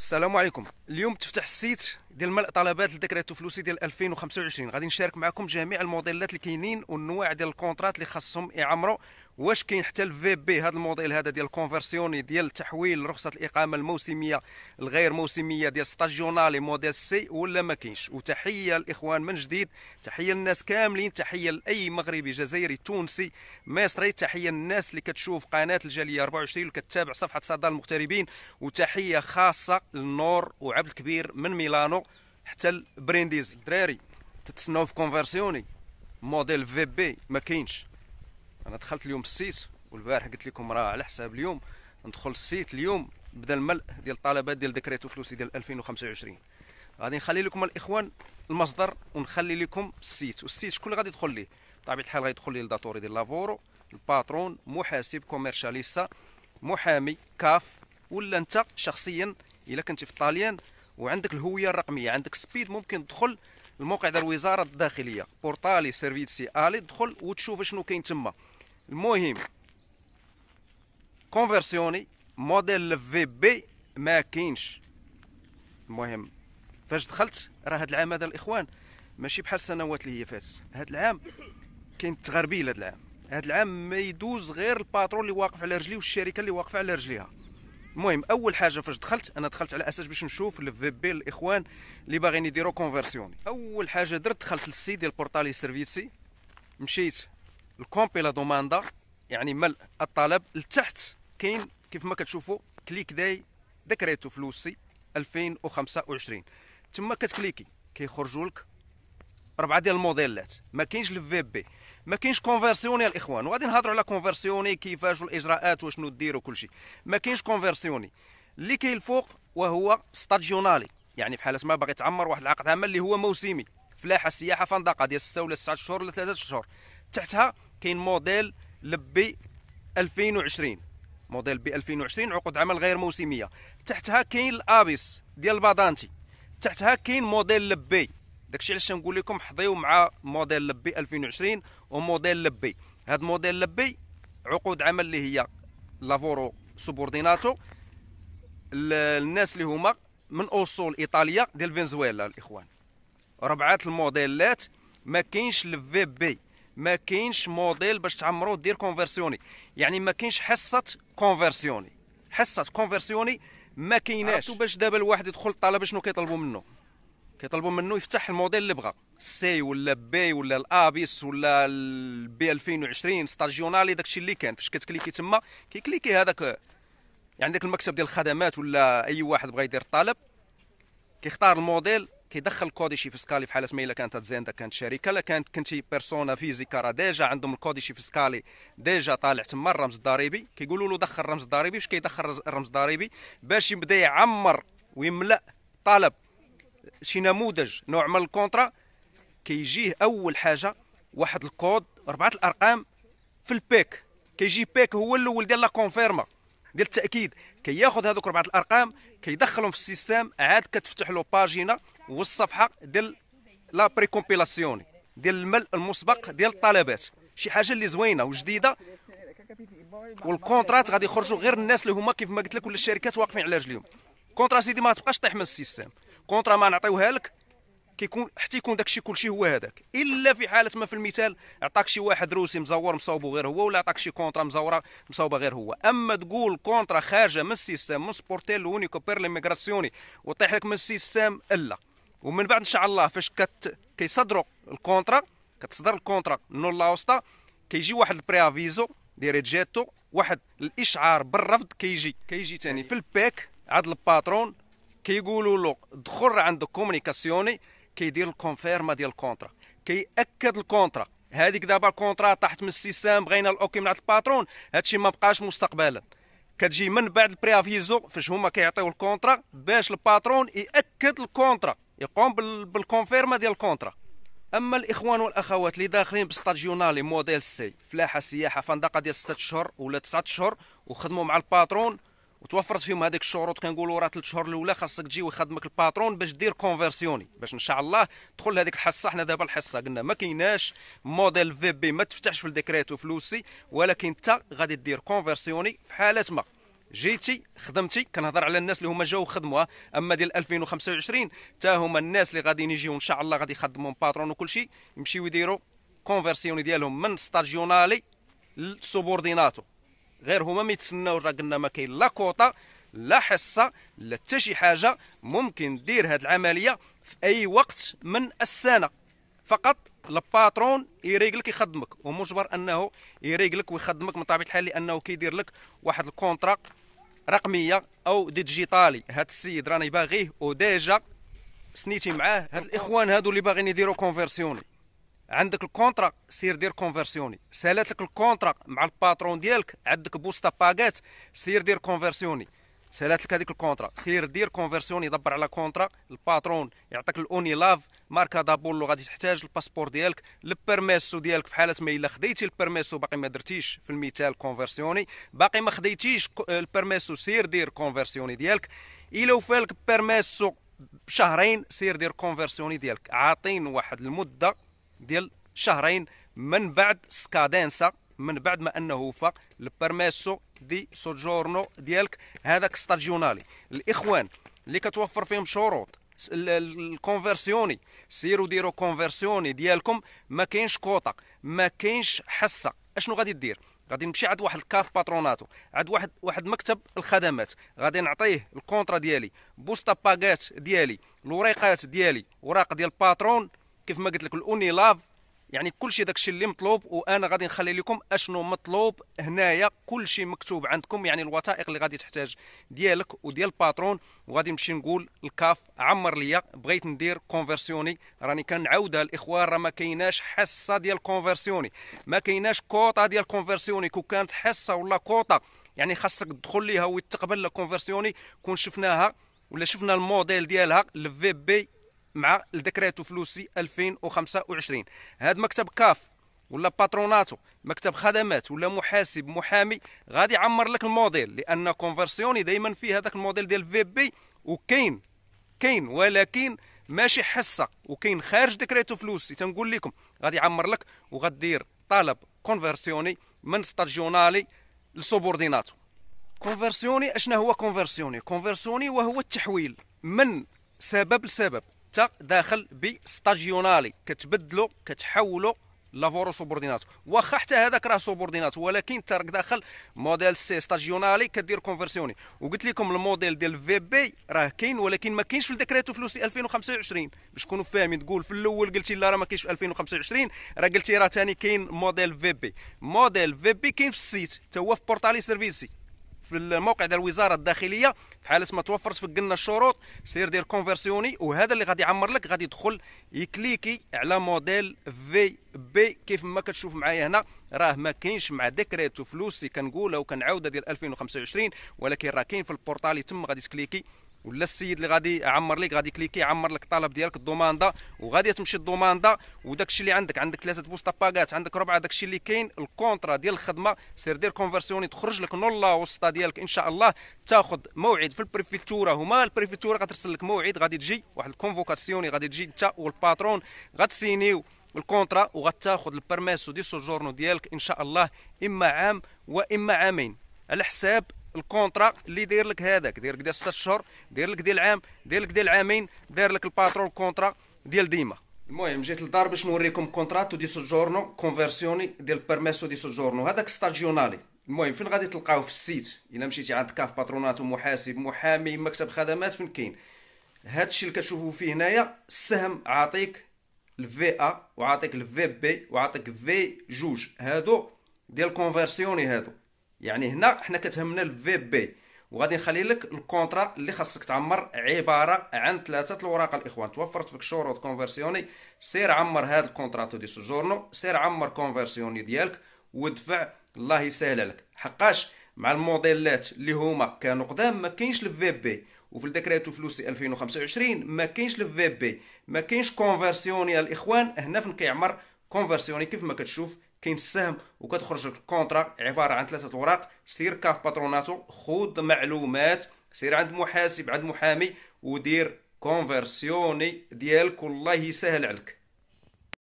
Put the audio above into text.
السلام عليكم اليوم تفتح السيت ديال ملء طلبات الذكريات التفلسي ديال 2025 غادي نشارك معكم جميع الموديلات اللي كاينين والنواع ديال الكونترات اللي خاصهم يعمروا واش كاين حتى الفي بي هذا الموديل هذا ديال الكونفرسيوني ديال تحويل رخصه الاقامه الموسميه الغير موسميه ديال ستاجيونالي موديل سي ولا ما كاينش وتحيه الاخوان من جديد تحيه للناس كاملين تحيه لاي مغربي جزائري تونسي مصري تحيه للناس اللي كتشوف قناه الجاليه 24 اللي كتتابع صفحه صدى المغتربين وتحيه خاصه للنور وعبد الكبير من ميلانو حتى البرينديز الدراري تتسناو في كونفرسيوني موديل في بي ما كاينش انا دخلت اليوم السيت والبارح قلت لكم راه على حساب اليوم ندخل السيت اليوم بدا الملء ديال الطلبات ديال ديكريتو فلوسي ديال 2025 غادي نخلي لكم الاخوان المصدر ونخلي لكم السيت والسيت شكون اللي غادي يدخل ليه بطبيعه الحال غادي يدخل ليه الداتوري ديال لافورو الباترون محاسب كوميرشاليسا محامي كاف ولا انت شخصيا الا كنتي في الطاليان وعندك الهويه الرقميه عندك سبيد ممكن تدخل الموقع ديال الوزاره الداخليه بورتالي سيرفيسي الي تدخل وتشوف شنو كاين تما المهم كونفرسيوني موديل في بي ما كاينش المهم فاش دخلت راه هاد العام هذا الاخوان ماشي بحال السنوات اللي هي فاتت هاد العام كاين تغربيل هاد العام هاد العام ما يدوز غير الباترول اللي واقف على رجليه والشركه اللي واقفه على رجليها المهم اول حاجه فاش دخلت انا دخلت على اساس باش نشوف الفي بي الاخوان اللي باغيين يديروا كونفرسيون اول حاجه درت دخلت للسي ديال بورتالي سيرفيسي مشيت لا دوماندا يعني ملء الطلب لتحت كاين كيف ما كتشوفوا كليك داي ذكريته فلوسي 2025 تما كتكليكي كيخرجوا لك اربعه ديال الموديلات ما كاينش الفي بي ما كاينش كونفيرسيوني الاخوان وغادي نهضروا على كونفيرسيوني كيفاش والاجراءات وشنو دير وكلشي ما كاينش كونفيرسيوني اللي كاين الفوق وهو ستاجيونالي يعني في حاله ما باغي تعمر واحد العقد عمل اللي هو موسمي فلاحه سياحه فندقه ديال 6 ولا 9 شهور ولا 3 شهور تحتها كاين موديل لبي 2020 موديل بي 2020 عقود عمل غير موسميه تحتها كاين الابيس ديال البادانتي تحتها كاين موديل لبي داكشي علاش نقول لكم حظيو مع موديل لبي 2020 وموديل لبي هاد موديل لبي عقود عمل اللي هي لافورو سوبورديناتو الناس اللي هما من اصول ايطاليا ديال فنزويلا الاخوان ربعه الموديلات ما كاينش الفي بي ما كاينش موديل باش تعمرو دير كونفرسيوني يعني ما كاينش حصه كونفرسيوني حصه كونفرسيوني ما كايناش باش دابا الواحد يدخل الطلبه شنو كيطلبوا منه كيطلبوا منه يفتح الموديل اللي بغى سي ولا بي ولا الابيس ولا البي 2020 ستاجيونالي داكشي اللي كان فاش كتكليكي تما كيكليكي هذاك يعني داك المكتب ديال الخدمات ولا اي واحد بغى يدير الطلب كيختار الموديل كيدخل الكوديشي فيسكالي في حاله ما الا كانت زين داك كانت شركه لا كانت كنتي بيرسونا فيزيكا راه ديجا عندهم الكوديشي فيسكالي ديجا طالع تما الرمز الضريبي كيقولوا له دخل الرمز الضريبي باش كيدخل الرمز الضريبي باش يبدا يعمر ويملا طلب شي نموذج نوع من الكونترا كيجيه اول حاجه واحد الكود اربعه الارقام في البيك كيجي بيك هو الاول ديال لا كونفيرما ديال التاكيد كياخذ هذوك اربعه الارقام كيدخلهم في السيستم عاد كتفتح له باجينا والصفحه ديال لا بري كومبيلاسيوني ديال الملء المسبق ديال الطلبات شي حاجه اللي زوينه وجديده والكونترات غادي يخرجوا غير الناس اللي هما كيف ما قلت لك ولا الشركات واقفين على رجليهم كونترا سيدي ما تبقاش طيح من السيستم كونطرا ما نعطيوها لك كيكون حتى يكون داكشي كلشي هو هذاك الا في حاله ما في المثال عطاك شي واحد روسي مزور مصاوبو غير هو ولا عطاك شي كونطرا مزوره مصاوبه غير هو اما تقول كونطرا خارجه من السيستم من سبورتيل لونيكو بير ليميغراسيوني وطيح لك من السيستم الا ومن بعد ان شاء الله فاش كت... كيصدروا الكونترا كتصدر الكونترا نولا لاوستا كيجي واحد البريافيزو دي ريجيتو واحد الاشعار بالرفض كيجي كيجي ثاني في الباك عاد الباترون كيقولوا له دخل عند كومونيكاسيوني كيدير الكونفيرما ديال الكونترا كيأكد الكونترا هذيك دابا الكونترا طاحت من السيستم بغينا الاوكي من عند الباترون هادشي ما بقاش مستقبلا كتجي من بعد البريافيزو فاش هما كيعطيو الكونترا باش الباترون ياكد الكونترا يقوم بالكونفيرما ديال الكونترا اما الاخوان والاخوات اللي داخلين بستاجيونالي موديل سي فلاحه سياحه فندقه ديال 6 اشهر ولا 9 اشهر وخدموا مع الباترون وتوفرت فيهم هذيك الشروط كنقولوا راه ثلاث شهور الاولى خاصك تجي ويخدمك الباترون باش دير كونفرسيوني باش ان شاء الله تدخل لهذيك الحصه حنا دابا الحصه قلنا ما كايناش موديل في بي ما تفتحش في الديكريت وفلوسي ولكن انت غادي دير كونفرسيوني في حاله ما جيتي خدمتي كنهضر على الناس اللي هما جاو خدموها اما ديال 2025 حتى هما الناس اللي غاديين يجيو ان شاء الله غادي يخدموا باترون وكلشي يمشيو يديروا كونفرسيوني ديالهم من ستاجيونالي لسوبورديناتو غير هما ميتسناو راه قلنا ما كاين لا كوطا لا حصه لا حتى شي حاجه ممكن دير هذه العمليه في اي وقت من السنه فقط الباترون يريقلك يخدمك ومجبر انه يريقلك ويخدمك من طبيعه الحال لانه كيدير لك واحد الكونترا رقميه او ديجيتالي هذا السيد راني باغيه وديجا سنيتي معاه هاد الاخوان هادو اللي باغيين يديروا كونفيرسيوني عندك الكونترا سير دير كونفرسيوني سالات لك الكونترا مع الباترون ديالك عندك بوسطه باغات سير دير كونفرسيوني سالات لك هذيك الكونترا سير دير كونفرسيوني دبر على كونترا الباترون يعطيك الاوني لاف ماركا دابولو غادي تحتاج الباسبور ديالك البيرميسو ديالك في حاله ما الا خديتي البيرميسو باقي ما درتيش في المثال كونفرسيوني باقي ما خديتيش البيرميسو سير دير كونفرسيوني ديالك الا وفالك بيرميسو شهرين سير دير كونفرسيوني ديالك عاطين واحد المده ديال شهرين من بعد سكادنسا من بعد ما انه وفى البرميسو دي سوجورنو ديالك هذاك ستاجيونالي الاخوان اللي كتوفر فيهم شروط الكونفرسيوني سيروا ديروا كونفرسيوني ديالكم ما كاينش كوطا ما كاينش حصه اشنو غادي دير غادي نمشي عند واحد الكاف باتروناتو عند واحد واحد مكتب الخدمات غادي نعطيه الكونترا ديالي بوستا باغات ديالي الوريقات ديالي اوراق ديال الباترون كيف ما قلت لك الاوني لاف يعني كلشي داكشي اللي مطلوب وانا غادي نخلي لكم اشنو مطلوب هنايا كلشي مكتوب عندكم يعني الوثائق اللي غادي تحتاج ديالك وديال الباترون وغادي نمشي نقول الكاف عمر ليا بغيت ندير كونفرسيوني راني كنعاودها الاخوان راه ما كايناش حصه ديال كونفرسيوني ما كايناش كوطه ديال كونفرسيوني كون كانت حصه ولا كوطه يعني خاصك تدخل ليها وتقبل الكونفرسيوني كونفرسيوني كون شفناها ولا شفنا الموديل ديالها الفي بي مع الدكريتو فلوسي 2025 هذا مكتب كاف ولا باتروناتو مكتب خدمات ولا محاسب محامي غادي يعمر لك الموديل لان كونفرسيوني دائما فيه هذاك الموديل ديال في بي وكاين كاين ولكن ماشي حصه وكاين خارج ديكريتو فلوسي تنقول لكم غادي يعمر لك وغدير طلب كونفرسيوني من ستاجيونالي لسوبورديناتو كونفرسيوني اشنا هو كونفرسيوني كونفرسيوني وهو التحويل من سبب لسبب حتى داخل بستاجيونالي كتبدلو كتحولو لافورو سوبوردينات واخا حتى هذاك راه سوبوردينات ولكن انت راك داخل موديل سي ستاجيونالي كدير كونفرسيوني وقلت لكم الموديل ديال في بي راه كاين ولكن ما كاينش في الديكريتو فلوسي 2025 باش تكونوا فاهمين تقول في الاول قلتي لا راه ما كاينش في 2025 راه قلتي راه ثاني كاين موديل في بي موديل في بي كاين في السيت تا هو في بورتالي سيرفيسي في الموقع ديال الوزاره الداخليه في حاله ما توفرت في قلنا الشروط سير دير كونفرسيوني وهذا اللي غادي يعمر لك غادي يدخل يكليكي على موديل في بي كيف ما كتشوف معايا هنا راه ما كاينش مع ديكريت وفلوسي كنقولها وكنعاودها ديال 2025 ولكن راه كاين في البورتال تم غادي تكليكي ولا السيد اللي غادي يعمر لك غادي كليكي يعمر لك الطلب ديالك الدوماندا وغادي تمشي الدوماندا وداك الشيء اللي عندك عندك ثلاثه بوسطه باغات عندك ربعه داك الشيء اللي كاين الكونترا ديال الخدمه سير دير كونفرسيوني تخرج لك نولا وسطا ديالك ان شاء الله تاخذ موعد في البريفيتورا هما البريفيتورا غترسل لك موعد غادي تجي واحد الكونفوكاسيوني غادي تجي انت والباترون غتسينيو الكونترا وغتاخذ البرميسو دي سوجورنو ديالك ان شاء الله اما عام واما عامين على حساب الكونترا اللي داير لك هذاك داير لك ديال 6 اشهر داير لك ديال عام داير لك ديال عامين داير لك الباترون كونترا ديال ديما المهم جيت للدار باش نوريكم تو دي سوجورنو كونفيرسيوني ديال بيرميسو دي سوجورنو هذاك ستاجيونالي المهم فين غادي تلقاوه في السيت الا مشيتي عند كاف باترونات ومحاسب محامي مكتب خدمات فين كاين هادشي اللي كتشوفوا فيه هنايا السهم عاطيك الفي ا وعاطيك الفي بي وعاطيك في جوج هادو ديال كونفيرسيوني هادو يعني هنا حنا كتهمنا الفي بي وغادي نخلي لك الكونترا اللي خاصك تعمر عباره عن ثلاثه الوراق الاخوان توفرت فيك شروط كونفرسيوني سير عمر هذا تو دي سوجورنو سير عمر كونفرسيوني ديالك ودفع الله يسهل عليك حقاش مع الموديلات اللي هما كانوا قدام ما كاينش الفي بي وفي الدكريتو فلوسي 2025 ما كاينش الفي بي ما كاينش كونفرسيوني الاخوان هنا فين كيعمر كونفرسيوني كيف ما كتشوف كاين السهم وكتخرج لك الكونترا عباره عن ثلاثه اوراق سير كاف باتروناتو خذ معلومات سير عند محاسب عند محامي ودير كونفرسيوني ديالك والله يسهل عليك